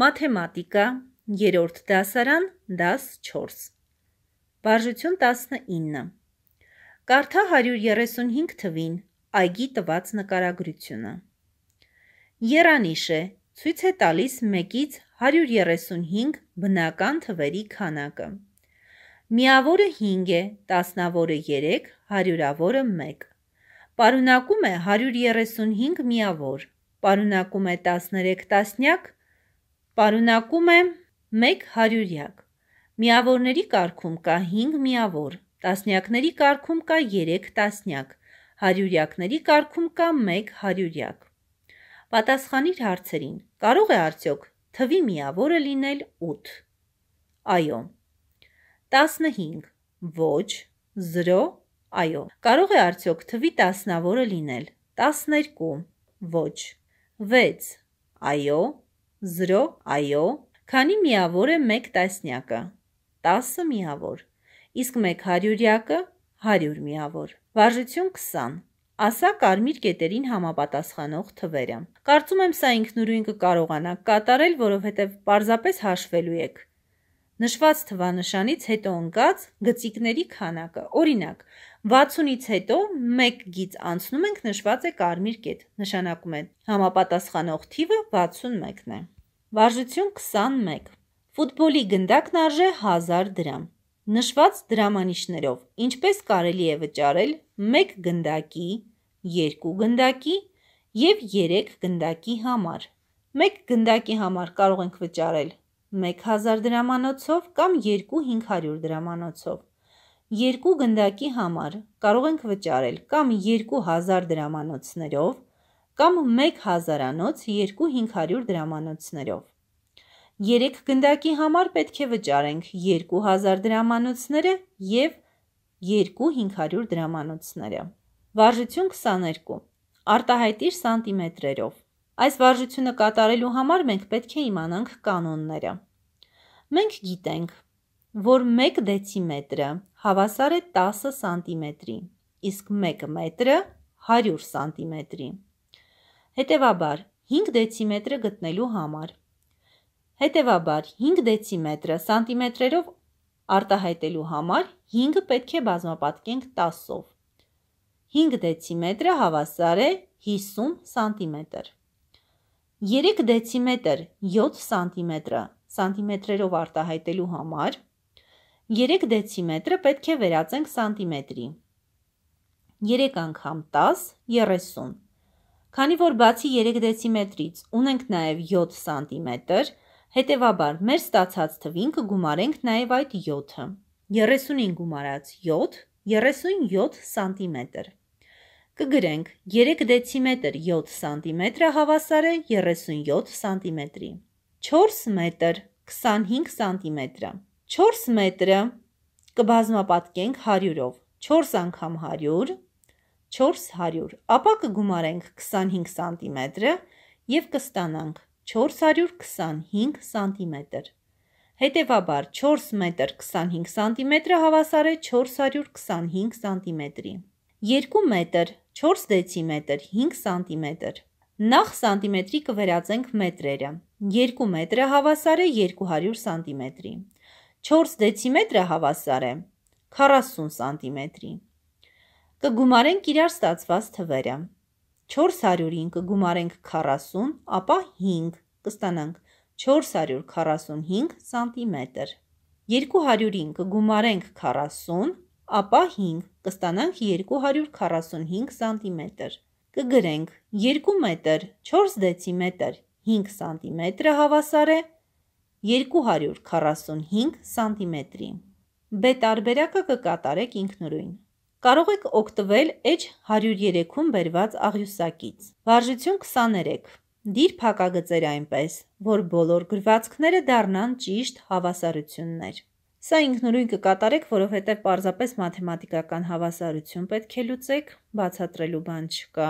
մաթեմատիկա, երորդ դասարան, դաս 4։ Բարժություն 19։ Կարդա 135 թվին այգի տված նկարագրությունը։ Երանիշ է, ցույց է տալիս 1-ից 135 բնական թվերի քանակը։ Միավորը 5 է, տասնավորը 3, հարյուրավորը 1։ Պարունակում է 135 միավոր, պարունակում է 13 տասնյակ, Պարունակում է 1 հարյուրյակ։ Միավորների կարգում կա 5 միավոր, տասնյակների կարգում կա 3 տասնյակ, հարյուրյակների կարգում կա 1 հարյուրյակ։ Պատասխանիր հարցերին։ Կարող է արդյոք թվի միավորը լինել 8։ Այո։ 15. Ոչ, 0, այո։ Կարող է արդյոք թվի տասնավորը լինել 12, ոչ։ 6. Այո, 0 այո, քանի միավոր է 1 տասնյակը։ 10 միավոր, իսկ 1 հարյուրյակը 100 միավոր։ Վարժություն 20։ Ասա կարմիր կետերին համապատասխանող թվերը։ Կարծում եմ սա ինքնուրույն կկարողանաք կատարել, որովհետև պարզապես հաշվելու եք։ Նշված թվանշանից հետո ընկած գծիկների քանակը։ Օրինակ, 60-ից հետո 1 գից անցնում ենք նշված է կարմիր կետ։ Նշանակում է համապատասխանող թիվը 61-ն է։ Վարժություն 21։ Ֆուտբոլի գնդակն արժե 1000 դրամ։ Նշված դրամանիշներով, ինչպես կարելի է վճարել 1 գնդակի, 2 գնդակի եւ 3 գնդակի համար։ 1 գնդակի համար կարող ենք վճարել 1000 դրամանոցով կամ 2 500 դրամանոցով։ 2 գնդակի համար կարող ենք վճարել կամ 2000 դրամանոցներով կամ 1 հազարանոց 2-500 դրամանոցներով։ 3 գնդակի համար պետք է վճարենք 2000 դրամանոցները և 2-500 դրամանոցները։ Վարժություն 22։ Արտահայտիր սանտիմետրերով։ Այս վարժությունը կատարելու համար մենք պետք է իմանանք կանոնները։ Մենք գիտենք, որ 1 դեցիմետրը հավասար է 10 սանտիմետրի, իսկ 1 մետրը 100 սանտիմետրի։ Հետևաբար 5 դեցիմետրը գտնելու համար։ Հետևաբար 5 դեցիմետրը սանտիմետրերով արտահայտելու համար 5-ը պետք է բազմապատկենք 10-ով։ 5 դեցիմետրը հավասար է 50 սանտիմետր։ 3 դեցիմետր 7 սանտիմետրը սանտիմետրերով արտահայտելու համար 3 դեցիմետրը պետք է վերածենք սանտիմետրի։ 3 անգամ 10 30 Քանի որ բացի 3 դեցիմետրից ունենք նաև 7 սանտիմետր, հետևաբար մեր ստացած թվին կգումարենք նաև այդ 7-ը։ 35 գումարած 7, 37 սանտիմետր։ Կգրենք 3 դեցիմետր 7 սանտիմետրը հավասար է 37 սանտիմետրի։ 4 մետր 25 սանտիմետրը։ 4 մետրը կբազմապատկենք 100-ով։ 4 անգամ 100 400, ապա կգումարենք 25 սանտիմետրը և կստանանք 425 սանտիմետր։ Հետևաբար 4 մետր 25 սանտիմետրը հավասար է 425 սանտիմետրի։ 2 մետր 4 դեցիմետր 5 սանտիմետր։ Նախ սանտիմետրի կվերածենք մետրերը։ 2 մետրը հավասար է 200 սանտիմետրի։ 4 դեցիմետրը հավասար է 40 սանտիմետրի կգումարենք իրար ստացված թվերը։ 400-ին կգումարենք 40, ապա 5 կստանանք 445 սանտիմետր։ 200-ին կգումարենք 40, ապա 5 կստանանք 245 սանտիմետր։ Կգրենք 2 մետր 4 դեցիմետր 5 սանտիմետրը հավասար է 245 սանտիմետրի։ Բ տարբերակը կկատարեք ինքնուրույն։ Կարող եք օգտվել էջ 103-ում բերված աղյուսակից։ Վարժություն 23 Դիր փակագծեր այնպես, որ բոլոր գրվածքները դառնան ճիշտ հավասարություններ։ Սա ինքնուրույն կկատարեք, որովհետև պարզապես մաթեմատիկական հավասարություն պետք է լուծեք, բացատրելու բան չկա։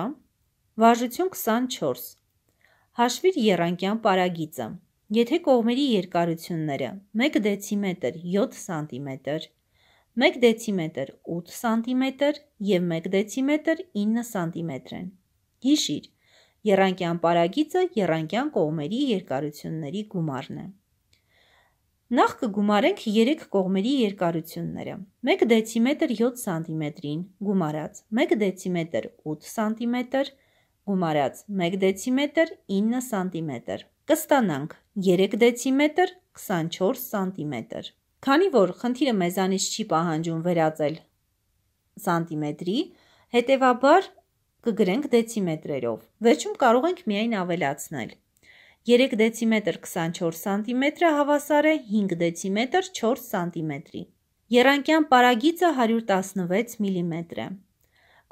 Վարժություն 24։ Հաշվիր երանկյան պարագիծը։ Եթե կողմերի երկարությունները 1 դեցիմետր 7 սանտիմետր, 1 դեցիմետր 8 սանտիմետր և 1 դեցիմետր 9 սանտիմետր են։ Հիշիր, եռանկյան պարագիծը եռանկյան կողմերի երկարությունների գումարն է։ Նախ կգումարենք երեք կողմերի երկարությունները։ 1 դեցիմետր 7 սանտիմետրին գումարած 1 դեցիմետր 8 սանտիմետր գումարած 1 դեցիմետր 9 սանտիմետր։ Կստանանք 3 դեցիմետր 24 սանտիմետր։ Քանի որ խնդիրը մեզանից չի պահանջում վերածել սանտիմետրի, հետևաբար կգրենք դեցիմետրերով։ Վերջում կարող ենք միայն ավելացնել։ 3 դեցիմետր 24 սանտիմետրը հավասար է 5 դեցիմետր 4 սանտիմետրի։ Եռանկյան պարագիծը 116 միլիմետր է։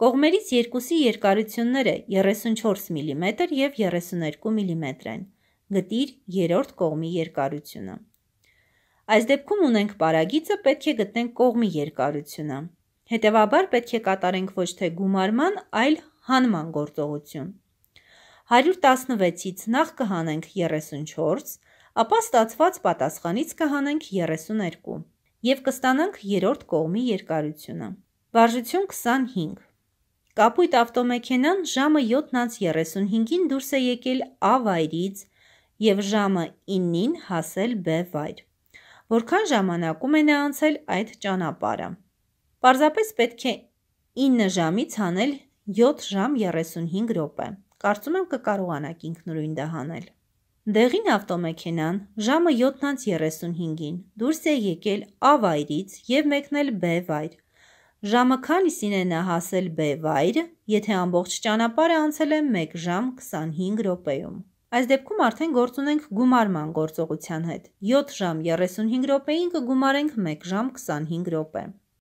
Կողմերից երկուսի երկարությունները 34 միլիմետր և 32 միլիմետր են։ Գտիր երորդ կողմի երկարությունը։ Այս դեպքում ունենք պարագիծը, պետք է գտնենք կողմի երկարությունը։ Հետևաբար պետք է կատարենք ոչ թե գումարման, այլ հանման գործողություն։ 116-ից նախ կհանենք 34, ապա ստացված պատասխանից կհանենք 32 և կստանանք երրորդ կողմի երկարությունը։ Վարժություն 25 Կապույտ ավտոմեքենան ժամը 7:35-ին դուրս է եկել A վայրից և ժամը 9-ին հասել B վայր որքան ժամանակում է նա անցել այդ ճանապարհը։ Պարզապես պետք է 9 ժամից հանել 7 ժամ 35 րոպե։ Կարծում եմ կկարողանաք ինքնուրույն դա հանել։ Դեղին ավտոմեքենան ժամը 7:35-ին դուրս է եկել A վայրից եւ մեկնել B վայր։ Ժամը քանիսին է նա հասել B վայր, եթե ամբողջ ճանապարհը անցել է 1 ժամ 25 րոպեում։ Այս դեպքում արդեն գործ ունենք գումարման գործողության հետ։ 7 ժամ 35 րոպեին կգումարենք 1 ժամ 25 րոպե։